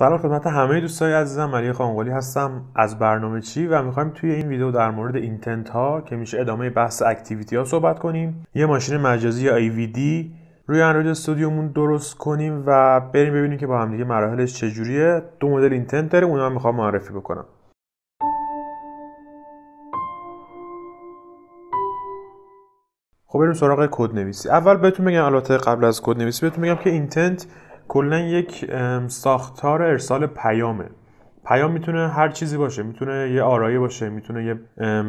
سلام خدمت همه دوستای عزیزم علی خانقلی هستم از برنامه چی و میخوایم توی این ویدیو در مورد اینتنت ها که میشه ادامه بحث اکتیویتی ها صحبت کنیم یه ماشین مجازی یا AVD روی اندروید استودیومون درست کنیم و بریم ببینیم که با هم مراحلش چجوریه دو مدل اینتنت داره اونها میخوام معرفی بکنم خب بریم سراغ کد نویسی اول بهتون میگم البته قبل از کد نویسی بهتون میگم که اینتنت کلا یک ساختار ارسال پیامه پیام میتونه هر چیزی باشه میتونه یه آرایه باشه میتونه یه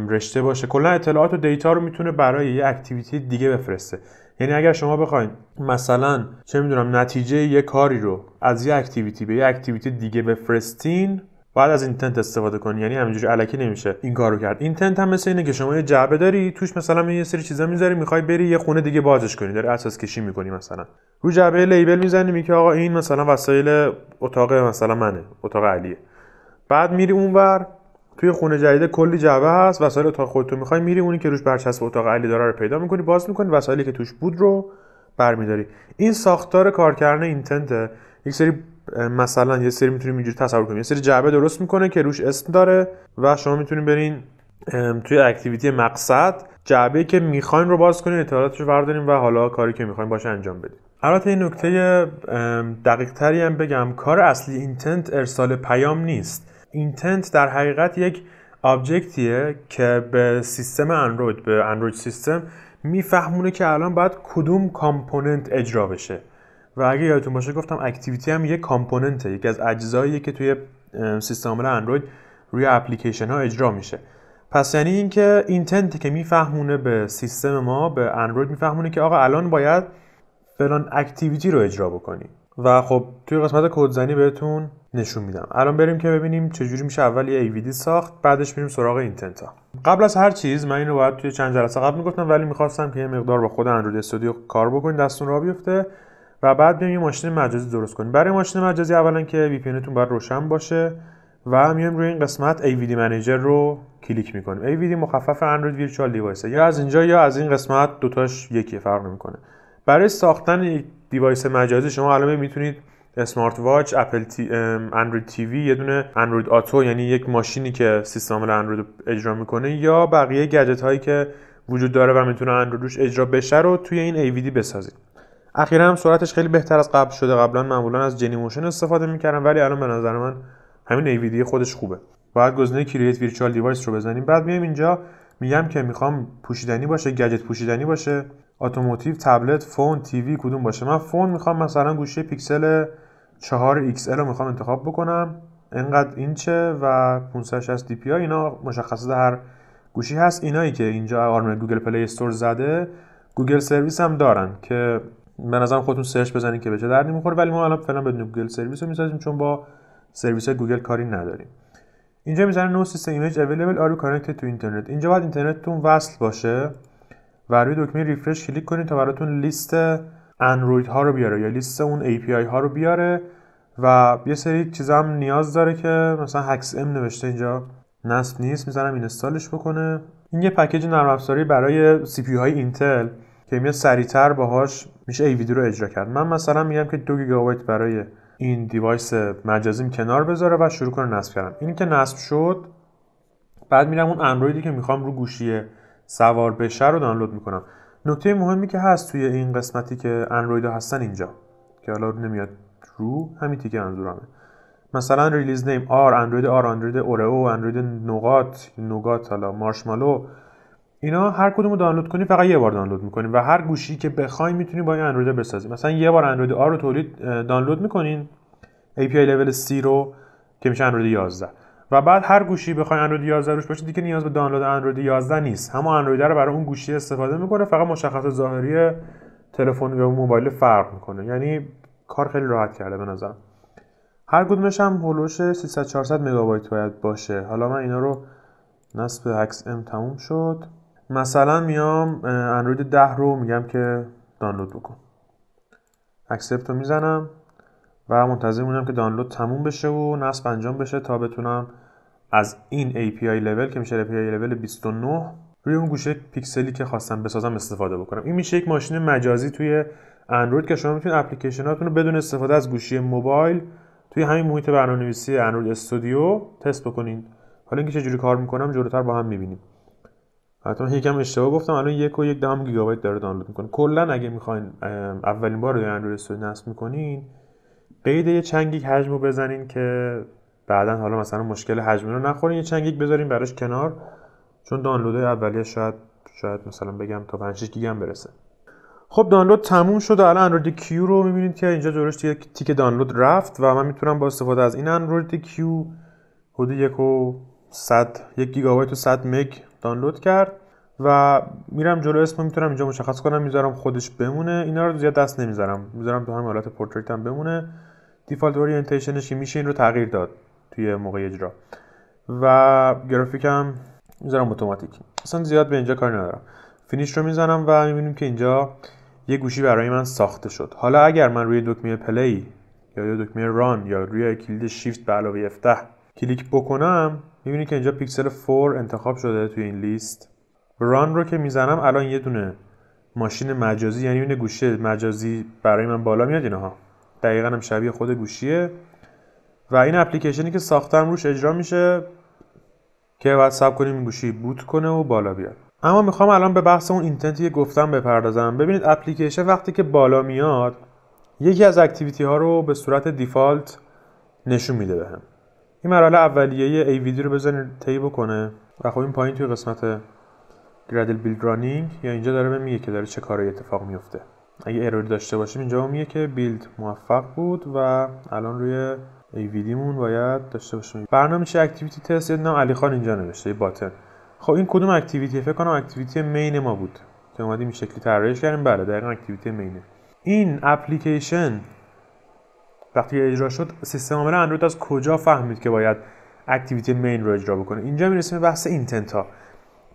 رشته باشه کلا اطلاعات و دیتا رو میتونه برای یه اکتیویتی دیگه بفرسته یعنی اگر شما بخواید مثلا چه میدونم نتیجه یه کاری رو از یه اکتیویتی به یه اکتیویتی دیگه بفرستین بعد از اینتنت استفاده کنی یعنی همینجوری علکی نمیشه این کارو کرد اینتنت هم مثل اینه که شما یه جعبه داری توش مثلا یه سری چیزا میذاری میخوای بری یه خونه دیگه بازش کنی داری اساس کشی میکنی مثلا رو جعبه لیبل میزنی میگی آقا این مثلا وسایل اتاق مثلا منه اتاق علیه بعد میری اونور توی خونه جدید کلی جعبه هست وسایل اتاق خودتو میخوای میری اونی که روش برچسب اتاق علی داره رو پیدا میکنی باز میکنی وسایلی که توش بود رو برمیداری این ساختار کارکردن تنت یک سری مثلا یه سری میتونیم اینجوری تصور کنیم یه سری جعبه درست میکنه که روش اسم داره و شما میتونیم برین توی اکتیویتی مقصد جعبه که میخوایم رو باز کنیم اطلاعاتش رو ورداریم و حالا کاری که میخوایم باشه انجام بدیم البته این نکته دقیق هم بگم کار اصلی اینتنت ارسال پیام نیست اینتنت در حقیقت یک آبجکتیه که به سیستم اندروید به اندروید سیستم میفهمونه که الان باید کدوم کامپوننت اجرا بشه و اگه یادتون باشه گفتم اکتیویتی هم یه کامپوننته یکی از اجزاییه که توی سیستم عامل اندروید روی اپلیکیشن ها اجرا میشه پس یعنی اینکه اینتنت که میفهمونه به سیستم ما به اندروید میفهمونه که آقا الان باید فلان اکتیویتی رو اجرا بکنی و خب توی قسمت کدزنی بهتون نشون میدم الان بریم که ببینیم چجوری میشه اول یه AVD ساخت بعدش میریم سراغ اینتنت قبل از هر چیز من اینو باید توی چند جلسه قبل میگفتم ولی میخواستم که یه مقدار با خود اندروید استودیو کار بکنید دستون را بیفته و بعد بیایم یه ماشین مجازی درست کنیم برای ماشین مجازی اولا که وی تون باید روشن باشه و میایم روی این قسمت AVD منیجر رو کلیک میکنیم AVD مخفف اندروید Virtual دیوایس یا از اینجا یا از این قسمت دوتاش یکی فرق نمیکنه برای ساختن یک دیوایس مجازی شما الان میتونید اسمارت واچ اپل تی، اندروید تیوی یه دونه اندروید آتو یعنی یک ماشینی که سیستم عامل اندروید اجرا میکنه یا بقیه گجت هایی که وجود داره و میتونه اندرویدش اجرا بشه رو توی این AVD بسازید اخیرا هم سرعتش خیلی بهتر از قبل شده قبلا معمولا از جنی موشن استفاده میکردم ولی الان به نظر من همین ایویدی خودش خوبه باید گزینه کرییت ویرچوال دیوایس رو بزنیم بعد میایم اینجا میگم که میخوام پوشیدنی باشه گجت پوشیدنی باشه اتوموتیو تبلت فون تیوی کدوم باشه من فون میخوام مثلا گوشی پیکسل 4 XL رو میخوام انتخاب بکنم انقدر اینچه و 560 دی پی اینا مشخصات هر گوشی هست اینایی که اینجا آرم گوگل پلی استور زده گوگل سرویس هم دارن که به نظرم خودتون سرچ بزنید که به چه دردی میخوره ولی ما الان فعلا بدون گوگل سرویس رو میسازیم چون با سرویس گوگل کاری نداریم اینجا میزنه نو سیستم ایمیج اویلیبل آر کانکت تو اینترنت اینجا باید اینترنتتون وصل باشه و روی دکمه ریفرش کلیک کنید تا براتون لیست اندروید ها رو بیاره یا لیست اون API ها رو بیاره و یه سری چیزا هم نیاز داره که مثلا هکس ام نوشته اینجا نصب نیست میزنم استالش بکنه این یه پکیج نرم افزاری برای سی پی های اینتل که میاد سریعتر باهاش میشه ای ویدیو رو اجرا کرد من مثلا میگم که دو گیگابایت برای این دیوایس مجازیم کنار بذاره و شروع کنه نصب کردن این که نصب شد بعد میرم اون اندرویدی که میخوام رو گوشی سوار بشه رو دانلود میکنم نکته مهمی که هست توی این قسمتی که اندروید هستن اینجا که حالا نمیاد رو همین تیکه منظورمه مثلا ریلیز نیم آر اندروید آر اندروید اورئو اندروید نوگات نوگات حالا مارشمالو اینا هر کدوم رو دانلود کنی فقط یه بار دانلود میکنی و هر گوشی که بخوای میتونی با این اندروید بسازی مثلا یه بار اندروید آر رو تولید دانلود میکنین API لول C رو که میشه اندروید 11 و بعد هر گوشی بخوای اندروید 11 روش باشه دیگه نیاز به دانلود اندروید 11 نیست همون اندروید رو برای اون گوشی استفاده میکنه فقط مشخصات ظاهری تلفن یا موبایل فرق میکنه یعنی کار خیلی راحت کرده به نظر هر کدومش هم هولوش 300 400 مگابایت باید باشه حالا من اینا رو نصب هکس ام تموم شد مثلا میام اندروید 10 رو میگم که دانلود بکن اکسپت رو میزنم و منتظر مونم که دانلود تموم بشه و نصب انجام بشه تا بتونم از این API لول که میشه API لول 29 روی اون گوشه پیکسلی که خواستم بسازم استفاده بکنم این میشه یک ماشین مجازی توی اندروید که شما میتونید اپلیکیشناتون رو بدون استفاده از گوشی موبایل توی همین محیط برنامه‌نویسی اندروید استودیو تست بکنین حالا اینکه چه کار میکنم جلوتر با هم میبینیم حتی یکم اشتباه گفتم الان یک و یک دام گیگابایت داره دانلود میکنه کلا اگه میخواین اولین بار روی اندروید استودیو نصب میکنین قید یه چنگی حجم رو بزنین که بعدا حالا مثلا مشکل حجم رو نخورین یه چنگی بذارین براش کنار چون دانلود اولیه شاید شاید مثلا بگم تا 5 6 گیگم برسه خب دانلود تموم شد الان اندروید کیو رو میبینید که اینجا جلوش یک تیک دانلود رفت و من میتونم با استفاده از این اندروید کیو حدود یک و یک گیگابایت و صد مگ دانلود کرد و میرم جلو رو میتونم اینجا مشخص کنم میذارم خودش بمونه اینا رو زیاد دست نمیذارم میذارم تو هم حالت پورتریت هم بمونه دیفالت اورینتیشنش که میشه این رو تغییر داد توی موقع اجرا و گرافیک هم میذارم اتوماتیک اصلا زیاد به اینجا کار ندارم فینیش رو میزنم و میبینیم که اینجا یه گوشی برای من ساخته شد حالا اگر من روی دکمه پلی یا روی دکمه ران یا روی کلید شیفت به علاوه کلیک بکنم میبینید که اینجا پیکسل 4 انتخاب شده توی این لیست ران رو که میزنم الان یه دونه ماشین مجازی یعنی اون گوشه مجازی برای من بالا میاد اینها دقیقا هم شبیه خود گوشیه و این اپلیکیشنی که ساختم روش اجرا میشه که باید سب کنیم این گوشی بوت کنه و بالا بیاد اما میخوام الان به بحث اون اینتنتی که گفتم بپردازم ببینید اپلیکیشن وقتی که بالا میاد یکی از اکتیویتی ها رو به صورت دیفالت نشون میده بهم این مرحله اولیه ای ویدیو رو بزنید طی بکنه و خب این پایین توی قسمت گردل بیلد رانینگ یا اینجا داره میگه که داره چه کاری اتفاق میفته اگه اروری داشته باشیم اینجا میگه که بیلد موفق بود و الان روی ای مون باید داشته باشیم برنامه چه اکتیویتی تست یه نام علی خان اینجا نوشته ای باتن خب این کدوم اکتیویتی فکر کنم اکتیویتی مین ما بود که اومدیم این شکلی طراحیش کردیم بله دقیقاً اکتیویتی مینه این اپلیکیشن وقتی اجرا شد سیستم عامل اندروید از کجا فهمید که باید اکتیویتی مین رو اجرا بکنه اینجا میرسیم به بحث اینتنت ها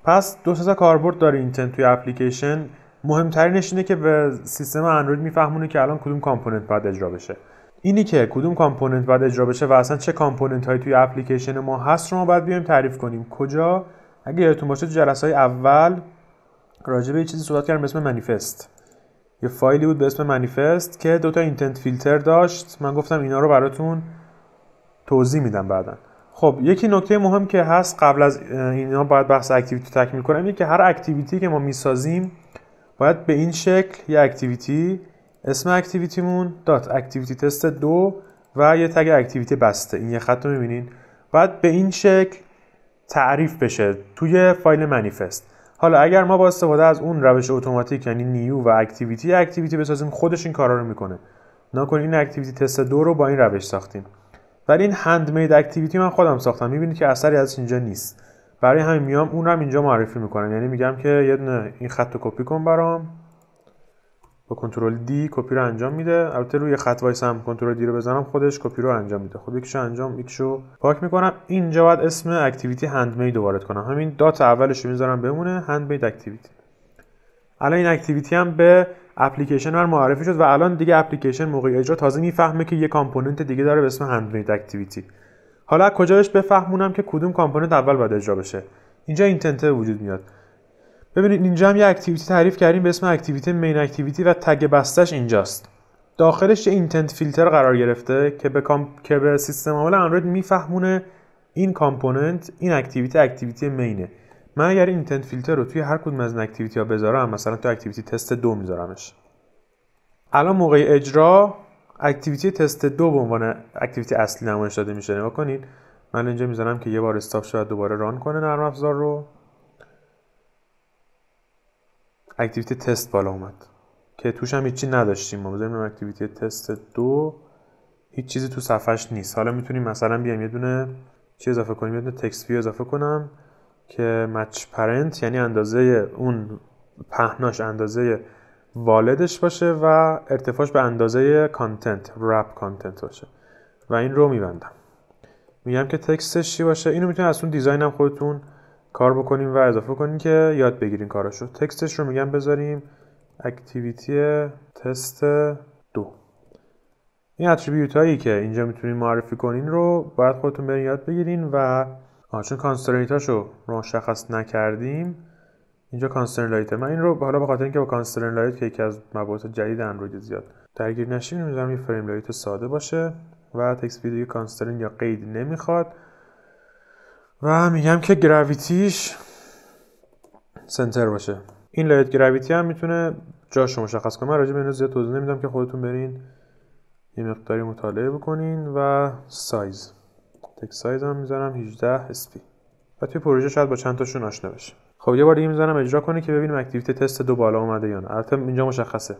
پس دو تا کاربرد داره اینتنت توی اپلیکیشن مهمترینش اینه که به سیستم اندروید میفهمونه که الان کدوم کامپوننت باید اجرا بشه اینی که کدوم کامپوننت باید اجرا بشه و اصلا چه کامپوننت هایی توی اپلیکیشن ما هست رو ما باید بیایم تعریف کنیم کجا اگه یادتون باشه تو جلسه های اول راجع چیزی صحبت کردم به اسم منیفست یه فایلی بود به اسم منیفست که دوتا اینتنت فیلتر داشت من گفتم اینا رو براتون توضیح میدم بعدا خب یکی نکته مهم که هست قبل از اینا باید بحث اکتیویتی تکمیل کنم اینه که هر اکتیویتی که ما میسازیم باید به این شکل یه اکتیویتی اسم اکتیویتیمون دات اکتیویتی تست دو و یه تگ اکتیویتی بسته این یه خط رو میبینین باید به این شکل تعریف بشه توی فایل منیفست حالا اگر ما با استفاده از اون روش اتوماتیک یعنی نیو و اکتیویتی اکتیویتی بسازیم خودش این کارا رو میکنه ناکن این اکتیویتی تست دو رو با این روش ساختیم ولی این مید اکتیویتی من خودم ساختم میبینید که اثری از اینجا نیست برای همین میام اون رو هم اینجا معرفی میکنم یعنی میگم که یه این خط رو کپی کن برام با کنترل دی کپی رو انجام میده البته روی خط هم کنترل دی رو بزنم خودش کپی رو انجام میده خب یکیشو انجام یکیشو پاک میکنم اینجا باید اسم اکتیویتی هند می وارد کنم همین دات اولش رو میذارم بمونه هند مید اکتیویتی الان این اکتیویتی هم به اپلیکیشن من معرفی شد و الان دیگه اپلیکیشن موقع اجرا تازه میفهمه که یه کامپوننت دیگه داره به اسم هندمید اکتیویتی حالا کجاش بفهمونم که کدوم کامپوننت اول باید اجرا بشه اینجا اینتنت وجود میاد ببینید اینجا هم یه اکتیویتی تعریف کردیم به اسم اکتیویتی مین اکتیویتی و تگ بستش اینجاست داخلش یه اینتنت فیلتر قرار گرفته که به کام... که به سیستم عامل اندروید میفهمونه این کامپوننت این اکتیویتی اکتیویتی مینه من اگر اینتنت فیلتر رو توی هر کدوم از این اکتیویتی ها بذارم مثلا تو اکتیویتی تست دو میذارمش الان موقع اجرا اکتیویتی تست دو به عنوان اکتیویتی اصلی نمایش داده میشه نگاه کنید من اینجا میذارم که یه بار استاپ شود دوباره ران کنه نرم افزار رو اکتیویتی تست بالا اومد که توش هم هیچی نداشتیم ما بذاریم اکتیویتی تست دو هیچ چیزی تو صفحش نیست حالا میتونیم مثلا بیام یه دونه چی اضافه کنیم یه دونه تکست ویو اضافه کنم که مچ پرنت یعنی اندازه اون پهناش اندازه والدش باشه و ارتفاعش به اندازه کانتنت رپ کانتنت باشه و این رو میبندم میگم که تکستش چی باشه اینو میتونید از اون دیزاینم خودتون کار بکنیم و اضافه کنیم که یاد بگیرین کاراشو رو تکستش رو میگم بذاریم اکتیویتی تست دو این اتریبیوت هایی که اینجا میتونین معرفی کنین رو باید خودتون برین یاد بگیرین و چون کانسترنیت هاشو رو مشخص نکردیم اینجا کانسترن لایت من این رو حالا به خاطر اینکه با کانسترن لایت که یکی از مباحث جدید اندروید زیاد درگیر نشین میذارم یه فریم لایت ساده باشه و تکست ویدیو کانسترن یا قید نمیخواد و میگم که گراویتیش سنتر باشه این لایت گراویتی هم میتونه جاشو مشخص کنه من راجع به اینو زیاد توضیح نمیدم که خودتون برین یه مقداری مطالعه بکنین و سایز تک سایز هم میذارم 18 اسپی و توی پروژه شاید با چند تاشون آشنا بشه خب یه بار دیگه میذارم اجرا کنه که ببینیم اکتیویتی تست دو بالا اومده یا نه البته اینجا مشخصه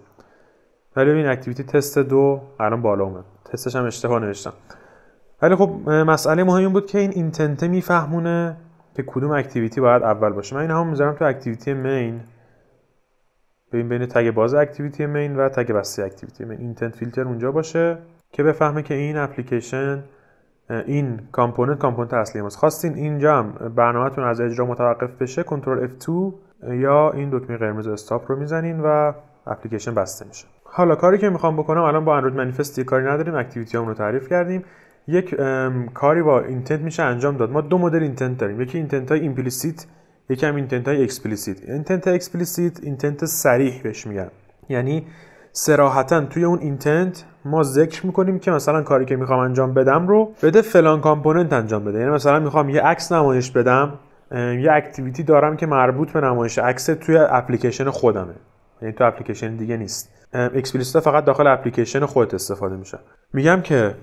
ولی ببین اکتیویتی تست دو الان بالا اومد تستش هم اشتباه نوشتم ولی خب مسئله مهم این بود که این اینتنت میفهمونه که کدوم اکتیویتی باید اول باشه من این هم میذارم تو اکتیویتی مین این بین تگ باز اکتیویتی مین و تگ بسته اکتیویتی مین اینتنت فیلتر اونجا باشه که بفهمه که این اپلیکیشن این کامپوننت کامپوننت اصلی ماست خواستین اینجا هم از اجرا متوقف بشه کنترل F2 یا این دکمه قرمز استاپ رو میزنین و اپلیکیشن بسته میشه حالا کاری که میخوام بکنم الان با اندروید منیفست کاری نداریم اکتیویتی رو تعریف کردیم یک کاری با اینتنت میشه انجام داد ما دو مدل اینتنت داریم یکی اینتنت های ایمپلیسیت یکی هم اینتنت های اکسپلیسیت اینتنت اکسپلیسیت اینتنت صریح بهش میگن یعنی سراحتا توی اون اینتنت ما ذکر میکنیم که مثلا کاری که میخوام انجام بدم رو بده فلان کامپوننت انجام بده یعنی مثلا میخوام یه عکس نمایش بدم یه اکتیویتی دارم که مربوط به نمایش عکس توی اپلیکیشن خودمه یعنی تو اپلیکیشن دیگه نیست اکسپلیسیت فقط داخل اپلیکیشن خودت استفاده میشه میگم که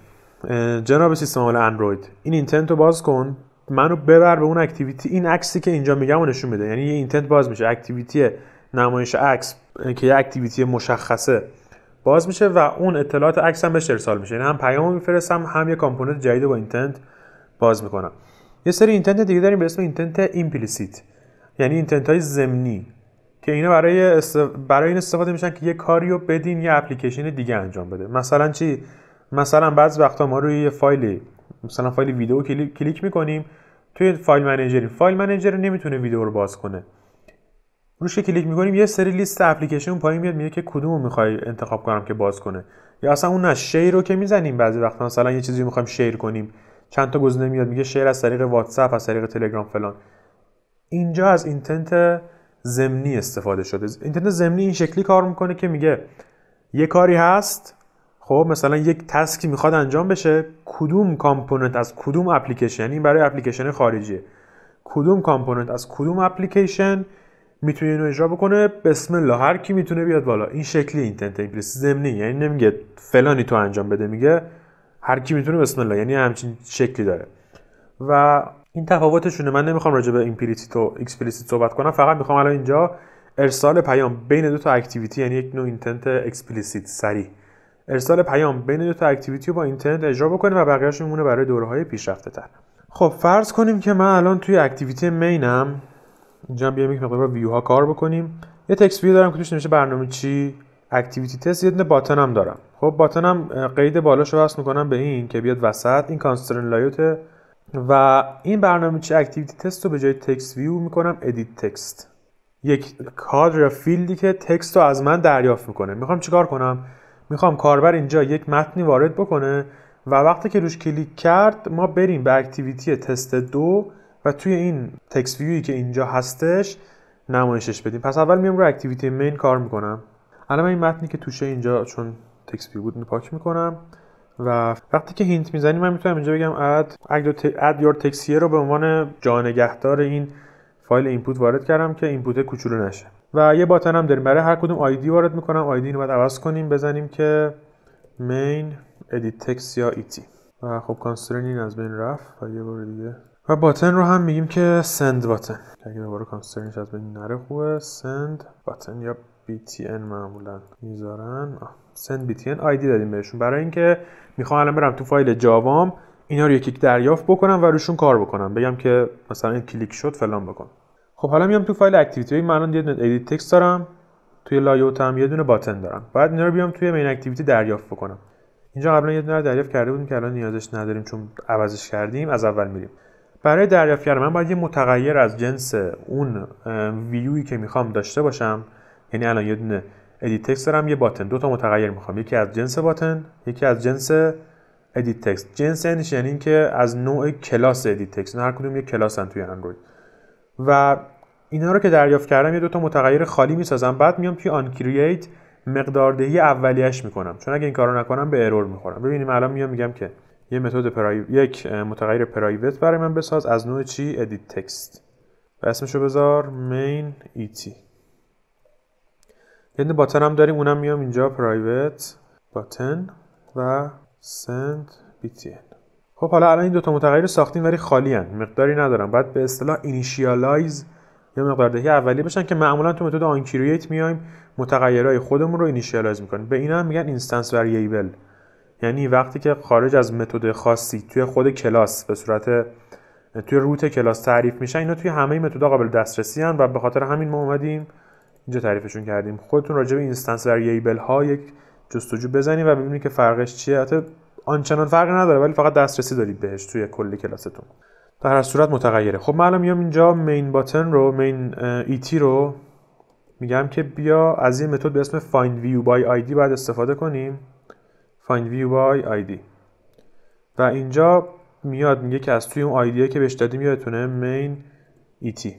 جناب سیستم عامل اندروید این اینتنت رو باز کن منو ببر به اون اکتیویتی این عکسی که اینجا میگم و نشون بده یعنی یه اینتنت باز میشه اکتیویتی نمایش عکس که یه اکتیویتی مشخصه باز میشه و اون اطلاعات عکس هم بهش ارسال میشه یعنی هم پیامو میفرستم هم یه کامپوننت جدید با اینتنت باز میکنم یه سری اینتنت دیگه داریم به اسم اینتنت ایمپلیسیت یعنی اینتنت های ضمنی که اینا برای است... برای این استفاده میشن که یه کاریو بدین یه اپلیکیشن دیگه انجام بده مثلا چی مثلا بعض وقتا ما روی یه فایلی مثلا فایل ویدیو کلیک میکنیم توی فایل منیجری فایل منیجر نمیتونه ویدیو رو باز کنه روش کلیک میکنیم یه سری لیست اپلیکیشن پایین میاد میگه که کدومو میخوای انتخاب کنم که باز کنه یا اصلا اون نه شیر رو که میزنیم بعضی وقتا مثلا یه چیزی میخوایم شیر کنیم چند تا گزینه میاد میگه شیر از طریق واتساپ از طریق تلگرام فلان اینجا از اینتنت زمینی استفاده شده اینترنت زمینی این شکلی کار میکنه که میگه یه کاری هست خب مثلا یک تسکی میخواد انجام بشه کدوم کامپوننت از کدوم اپلیکیشن یعنی این برای اپلیکیشن خارجی کدوم کامپوننت از کدوم اپلیکیشن میتونه اینو اجرا بکنه بسم الله هر کی میتونه بیاد بالا این شکلی اینتنت ایمپلیسی زمینی یعنی نمیگه فلانی تو انجام بده میگه هر کی میتونه بسم الله یعنی همچین شکلی داره و این تفاوتشونه من نمیخوام راجع به ایمپلیسیت و اکسپلیسیت صحبت کنم فقط میخوام الان اینجا ارسال پیام بین دو تا اکتیویتی یعنی یک نوع اینتنت اکسپلیسیت سریع ارسال پیام بین دو تا اکتیویتی رو با اینترنت اجرا بکنیم و بقیه‌اش میمونه برای دوره‌های پیشرفته‌تر خب فرض کنیم که من الان توی اکتیویتی مینم اینجا بیام یک مقدار با ویو ها کار بکنیم یه تکست ویو دارم که توش نمیشه برنامه چی اکتیویتی تست یه دونه باتن هم دارم خب باتن هم قید بالاشو وصل میکنم به این که بیاد وسط این کانسترن لایوت و این برنامه چی اکتیویتی تست رو به جای تکست ویو میکنم ادیت تکست یک کادر یا فیلدی که تکست رو از من دریافت میکنه میخوام چیکار کنم میخوام کاربر اینجا یک متنی وارد بکنه و وقتی که روش کلیک کرد ما بریم به اکتیویتی تست دو و توی این تکس ویوی که اینجا هستش نمایشش بدیم پس اول میام رو اکتیویتی مین کار میکنم الان این متنی که توشه اینجا چون تکس ویو بود پاک میکنم و وقتی که هینت میزنیم من میتونم اینجا بگم اد اد یور تکسیه رو به عنوان جانگهدار این فایل اینپوت وارد کردم که اینپوت کوچولو نشه و یه باتن هم داریم برای هر کدوم آیدی وارد میکنم آیدی رو باید عوض کنیم بزنیم که main edit text یا et و خب کانسترین این از بین رفت و یه بار دیگه و باتن رو هم میگیم که send باتن اگه دوباره کانسترینش از بین نره خوبه send باتن یا btn معمولا میذارن send btn ID دادیم بهشون برای اینکه میخوام الان برم تو فایل جاوام اینا رو یکی دریافت بکنم و روشون کار بکنم بگم که مثلا این کلیک شد فلان بکن خب حالا میام تو فایل اکتیویتی من الان یه دونه ادیت تکست دارم توی لایوت هم یه دونه باتن دارم بعد اینا رو بیام توی مین اکتیویتی دریافت بکنم اینجا قبلا یه دونه دریافت کرده بودیم که الان نیازش نداریم چون عوضش کردیم از اول میریم برای دریافت کردن من باید یه متغیر از جنس اون ویوی که میخوام داشته باشم یعنی الان یه دونه ادیت تکست دارم یه باتن دو تا متغیر میخوام یکی از جنس باتن یکی از جنس ادیت تکست جنس یعنی اینکه از نوع کلاس ادیت تکست هر کدوم یه کلاس توی اندروید و اینا رو که دریافت کردم یه دو تا متغیر خالی میسازم بعد میام توی آن کرییت مقدار دهی اولیش میکنم چون اگه این کارو نکنم به ارور میخورم ببینیم الان میام میگم که یه متد یک متغیر پرایوت برای من بساز از نوع چی ادیت تکست و اسمشو بذار مین ایتی یه باتن هم داریم اونم میام اینجا پرایوت باتن و سنت btn خب حالا الان این دوتا متغیر ساختیم ولی خالی هن. مقداری ندارم بعد به اصطلاح اینیشیالایز یا مقدار دهی اولیه باشن که معمولا تو متد آن کرییت میایم متغیرهای خودمون رو اینیشیالایز میکنیم به اینا هم میگن اینستنس وریبل یعنی وقتی که خارج از متد خاصی توی خود کلاس به صورت توی روت کلاس تعریف میشن اینا توی همه متدها قابل دسترسی هن و به خاطر همین ما اومدیم اینجا تعریفشون کردیم خودتون راجع به اینستنس وریبل ها یک جستجو بزنید و ببینید که فرقش چیه آنچنان فرقی نداره ولی فقط دسترسی دارید بهش توی کلی کلاستون در هر صورت متغیره خب من الان میام اینجا مین باتن رو مین ایتی e رو میگم که بیا از این متد به اسم find view by id بعد استفاده کنیم find view by id و اینجا میاد میگه که از توی اون آیدیه که بهش دادیم یادتونه مین ایتی e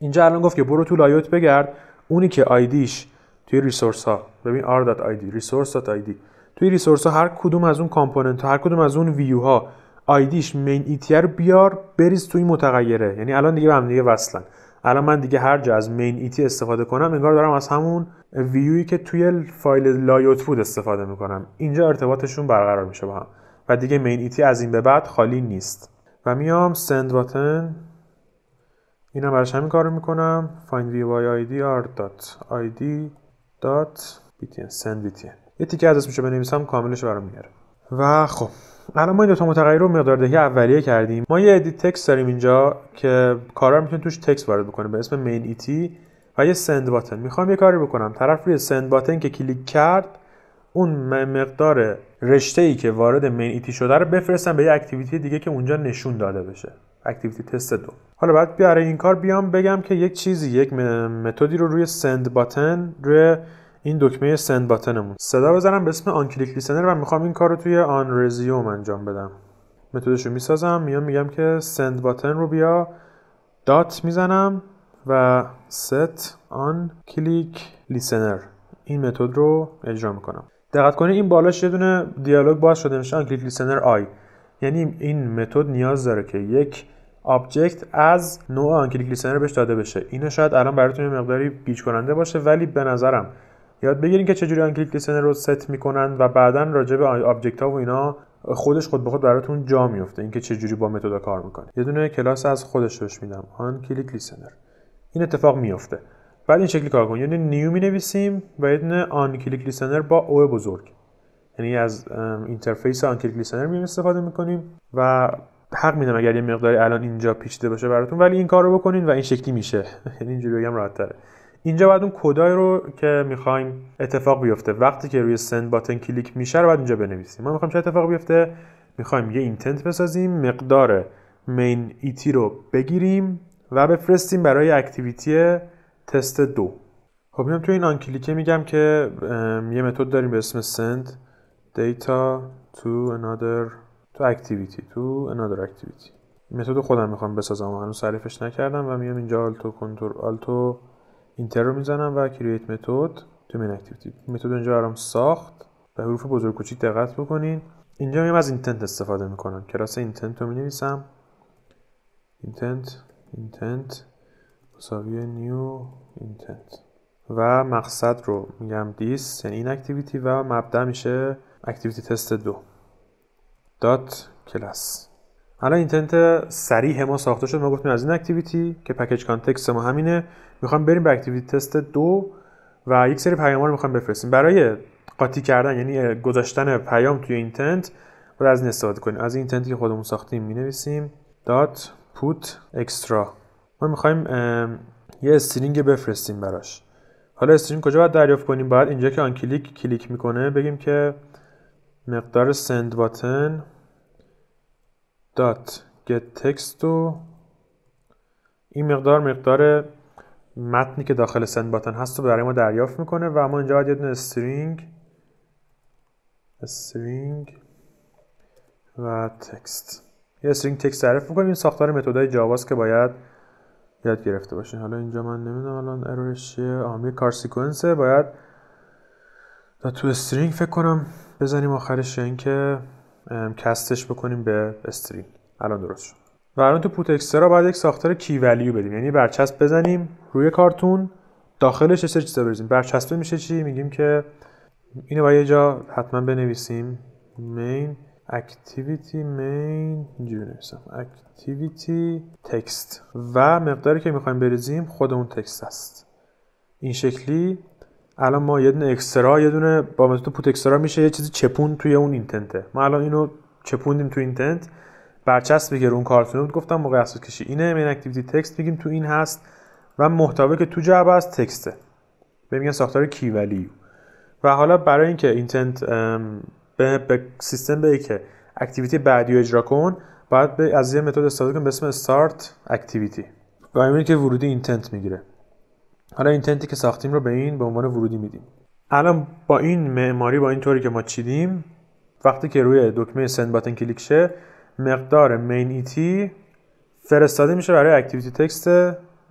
اینجا الان گفت که برو تو لایوت بگرد اونی که آیدیش توی ریسورس ها ببین r.id resource.id توی ریسورس ها هر کدوم از اون کامپوننت ها هر کدوم از اون ویو ها آیدیش مین ایتیه رو بیار بریز توی متغیره یعنی الان دیگه به هم دیگه وصلن الان من دیگه هر جا از مین ایتی e استفاده کنم انگار دارم از همون ویوی که توی فایل لایوت بود استفاده میکنم اینجا ارتباطشون برقرار میشه با هم و دیگه مین ایتی e از این به بعد خالی نیست و میام سند باتن اینم براش همین کارو میکنم find view by idr dot id dot btn send btn یه تیکه از اسمشو بنویسم کاملش برام میاره و خب الان ما این دوتا متغیر رو مقدار دهی اولیه کردیم ما یه ادیت تکست داریم اینجا که کارا میتونه توش تکست وارد بکنه به اسم مین ایتی و یه سند باتن میخوام یه کاری بکنم طرف روی سند باتن که کلیک کرد اون مقدار رشته ای که وارد مین ایتی شده رو بفرستم به یه اکتیویتی دیگه که اونجا نشون داده بشه اکتیویتی تست دو حالا بعد بیاره این کار بیام بگم که یک چیزی یک متدی رو روی سند باتن این دکمه سند باتنمون صدا بزنم به اسم آن کلیک لیسنر و میخوام این کار رو توی آن رزیوم انجام بدم متدش رو میسازم میام میگم که سند باتن رو بیا دات میزنم و set آن کلیک لیسنر این متد رو اجرا میکنم دقت کنید این بالاش یه دونه دیالوگ باز شده میشه آن کلیک لیسنر آی یعنی این متد نیاز داره که یک آبجکت از نوع آن کلیک لیسنر بهش داده بشه اینو شاید الان براتون مقداری گیج کننده باشه ولی به نظرم یاد بگیرین که چجوری آن کلیک لیسنر رو ست میکنن و بعدا راجع به آبجکت ها و اینا خودش خود به خود براتون جا میفته اینکه چجوری با متدا کار میکنه یه دونه کلاس از خودش روش میدم آن کلیک لیسنر این اتفاق میفته بعد این شکلی کار کنیم یعنی نیو می نویسیم و یه دونه آن کلیک لیسنر با او بزرگ یعنی از اینترفیس آن کلیک لیسنر می استفاده میکنیم و حق میدم اگر یه مقداری الان اینجا پیچیده باشه براتون ولی این کار رو بکنین و این شکلی میشه یعنی اینجوری بگم راحت تره اینجا باید اون کدای رو که میخوایم اتفاق بیفته وقتی که روی سند باتن کلیک میشه رو بعد اینجا بنویسیم ما میخوایم چه اتفاق بیفته میخوایم یه اینتنت بسازیم مقدار مین ایتی رو بگیریم و بفرستیم برای اکتیویتی تست 2 خب میام تو این آن کلیکه میگم که یه متد داریم به اسم send data to another to activity to another activity متد خودم میخوام بسازم هنوز تعریفش نکردم و میام اینجا آلتو کنترل آلتو اینتر رو میزنم و کرییت متد تو مین اکتیویتی متد اونجا برام ساخت به حروف بزرگ کوچیک دقت بکنین اینجا میام از اینتنت استفاده میکنم کلاس اینتنت رو مینویسم اینتنت اینتنت مساوی نیو اینتنت و مقصد رو میگم دیس یعنی این اکتیویتی و مبدا میشه اکتیویتی تست دو دات کلاس حالا اینتنت سریع ما ساخته شد ما گفتیم از این اکتیویتی که پکیج کانتکست ما همینه میخوام بریم به اکتیویتی تست دو و یک سری پیام رو میخوام بفرستیم برای قاطی کردن یعنی گذاشتن پیام توی اینتنت باید از این استفاده کنیم از اینتنتی که خودمون ساختیم می دات پوت اکسترا ما میخوایم یه استرینگ بفرستیم براش حالا استرینگ کجا باید دریافت کنیم باید اینجا که آن کلیک کلیک میکنه بگیم که مقدار سند باتن دات گت تکست و این مقدار مقدار متنی که داخل سند باتن هست رو برای ما دریافت میکنه و اما اینجا باید یه دونه استرینگ استرینگ و تکست یه استرینگ تکست تعریف میکنیم این ساختار متدای جاوا که باید یاد گرفته باشین حالا اینجا من نمیدونم الان ارورش چیه آمی کار سیکونسه باید تو استرینگ فکر کنم بزنیم آخرش اینکه یعنی کستش بکنیم به استرین. الان درست شد و الان تو پوت اکسترا باید یک ساختار کی ولیو بدیم یعنی برچسب بزنیم روی کارتون داخلش چه چیزا بریزیم برچسب میشه چی میگیم که اینو باید یه جا حتما بنویسیم main activity main activity text و مقداری که میخوایم بریزیم خود اون تکست است این شکلی الان ما یه دونه اکسترا یه دونه با متد پوت اکسترا میشه یه چیزی چپون توی اون اینتنته ما الان اینو چپوندیم تو اینتنت برچسب بگیر اون کارتون بود گفتم موقع اساس کشی اینه این اکتیویتی تکست میگیم تو این هست و محتوا که تو جعبه است تکسته به میگن ساختار کی ولی و حالا برای اینکه اینتنت به, به سیستم به که اکتیویتی بعدی رو اجرا کن باید به از یه متد استفاده کنیم به اسم استارت اکتیویتی و که ورودی اینتنت میگیره حالا این تنتی که ساختیم رو به این به عنوان ورودی میدیم الان با این معماری با این طوری که ما چیدیم وقتی که روی دکمه سند باتن کلیک شه مقدار مین ایتی e فرستاده میشه برای اکتیویتی تکست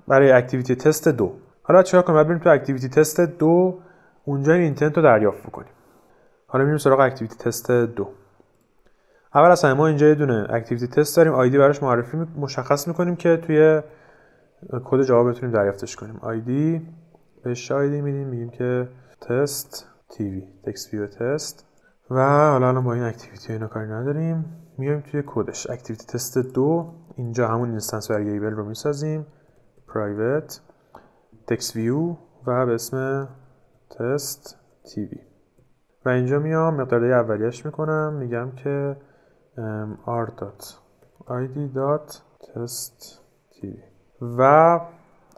برای اکتیویتی تست دو حالا چرا کنیم بریم تو اکتیویتی تست دو اونجا این اینتنت رو دریافت بکنیم حالا میریم سراغ اکتیویتی تست دو اول از همه ما اینجا یه دونه اکتیویتی تست داریم آیدی براش معرفی مشخص میکنیم که توی کد جواب بتونیم دریافتش کنیم ID، بهش شایدی میدیم میگیم که تست وی تکست ویو تست و حالا الان با این اکتیویتی اینو کاری نداریم میایم توی کدش اکتیویتی تست دو اینجا همون اینستنس وریبل رو میسازیم پرایوت تکست ویو و به اسم تست وی و اینجا میام مقدار اولیش میکنم میگم که r.id.test.tv و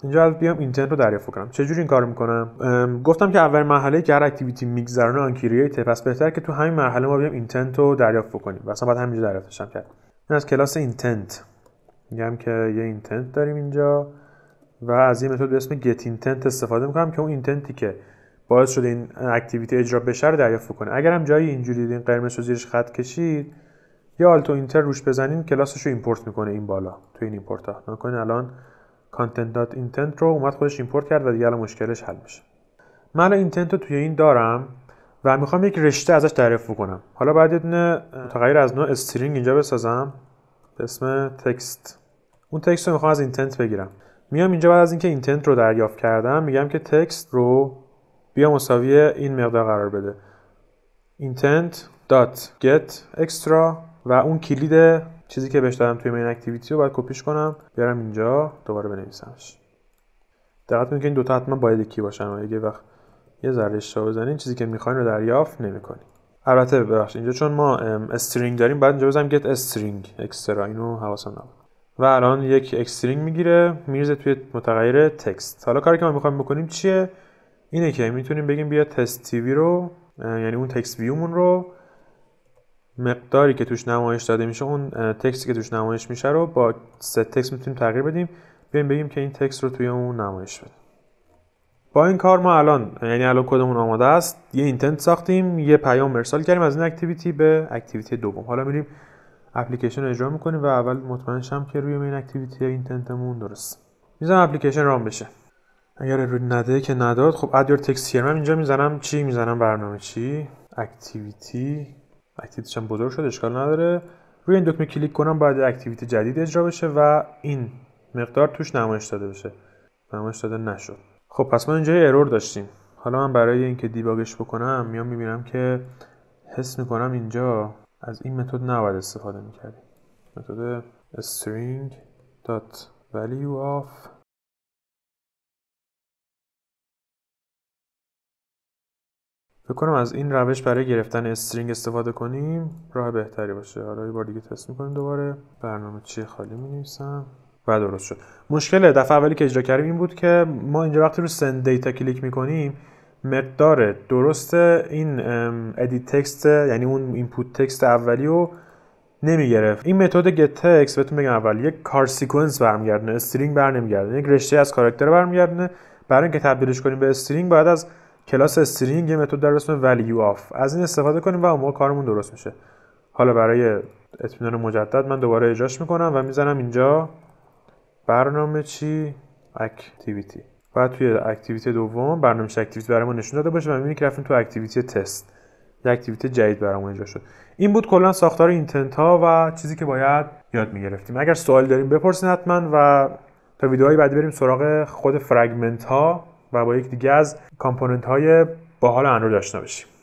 اینجا از بیام اینتنت رو دریافت کنم چجوری این کار میکنم گفتم که اول مرحله که هر اکتیویتی میگذرونه آن کرییت پس بهتر که تو همین مرحله ما بیام اینتنت رو دریافت کنیم و بعد همینجا دریافتش هم کرد این از کلاس اینتنت میگم که یه اینتنت داریم اینجا و از یه متد به اسم گت اینتنت استفاده میکنم که اون اینتنتی که باعث شده این اکتیویتی اجرا بشه رو دریافت کنه اگر هم جایی اینجوری دیدین قرمز رو زیرش خط کشید یه آلتو اینتر روش بزنین کلاسش رو ایمپورت میکنه این بالا تو این ایمپورت ها نکنین الان Content.Intent رو اومد خودش ایمپورت کرد و دیگه الان مشکلش حل میشه من الان اینتنت رو توی این دارم و میخوام یک رشته ازش تعریف بکنم حالا بعد یه متغیر از نوع استرینگ اینجا بسازم به اسم تکست اون تکست رو میخوام از Intent بگیرم میام اینجا بعد از اینکه Intent رو دریافت کردم میگم که تکست رو بیا مساوی این مقدار قرار بده اینتنت extra و اون کلید چیزی که بهش دارم توی مین اکتیویتی رو باید کپیش کنم بیارم اینجا دوباره بنویسمش دقت کنید که این دوتا حتما باید یکی باشن و اگه وقت یه ذره اشتباه بزنین چیزی که میخواین رو دریافت نمی‌کنید البته ببخشید اینجا چون ما استرینگ داریم بعد اینجا بزنم گت استرینگ اکسترا اینو حواسم نبود و الان یک اکسترینگ میگیره میرزه توی متغیر تکست حالا کاری که ما میخوایم بکنیم چیه اینه که میتونیم بگیم بیا تست تیوی رو یعنی اون تکست ویومون رو مقداری که توش نمایش داده میشه اون تکستی که توش نمایش میشه رو با ست تکست میتونیم تغییر بدیم بیایم بگیم که این تکست رو توی اون نمایش بدیم با این کار ما الان یعنی الان کدمون آماده است یه اینتنت ساختیم یه پیام مرسال کردیم از این اکتیویتی به اکتیویتی دوم حالا میریم اپلیکیشن رو اجرا میکنیم و اول مطمئن شم که روی این اکتیویتی اینتنتمون درست میزنم اپلیکیشن ران بشه اگر روی نده که نداد خب اد تکست اینجا چی میزنم برنامه چی اکتیویتی اکتیویتیش هم بزرگ شد اشکال نداره روی این دکمه کلیک کنم باید اکتیویتی جدید اجرا بشه و این مقدار توش نمایش داده بشه نمایش داده نشد خب پس ما اینجا ارور داشتیم حالا من برای اینکه دیباگش بکنم میام میبینم که حس میکنم اینجا از این متد نباید استفاده میکردیم متد string.valueOf of فکر کنم از این روش برای گرفتن استرینگ استفاده کنیم راه بهتری باشه حالا یه بار دیگه تست میکنیم دوباره برنامه چیه خالی می‌نویسم؟ و درست شد مشکل دفعه اولی که اجرا کردیم این بود که ما اینجا وقتی رو سند دیتا کلیک می‌کنیم مقدار درست این ادیت تکست یعنی اون اینپوت تکست اولی رو گرفت این متد گت تکست بهتون بگم اول یک کار سیکونس برمیگردونه استرینگ برنمیگردونه یک رشته از کاراکتر برمیگردونه برای اینکه تبدیلش کنیم به استرینگ باید از کلاس استرینگ یه متد در اسم value of از این استفاده کنیم و اون کارمون درست میشه حالا برای اطمینان مجدد من دوباره اجراش میکنم و میزنم اینجا برنامه چی اکتیویتی و توی اکتیویتی دوم برنامه اکتیویتی برای ما نشون داده باشه و میبینی که رفتیم تو اکتیویتی تست یه اکتیویتی جدید برامون اجرا شد این بود کلا ساختار اینتنت ها و چیزی که باید یاد میگرفتیم اگر سوال داریم بپرسین حتما و تا ویدیوهای بعدی بریم سراغ خود فرگمنت ها و با یک دیگه از کامپوننت های باحال اندروید آشنا بشیم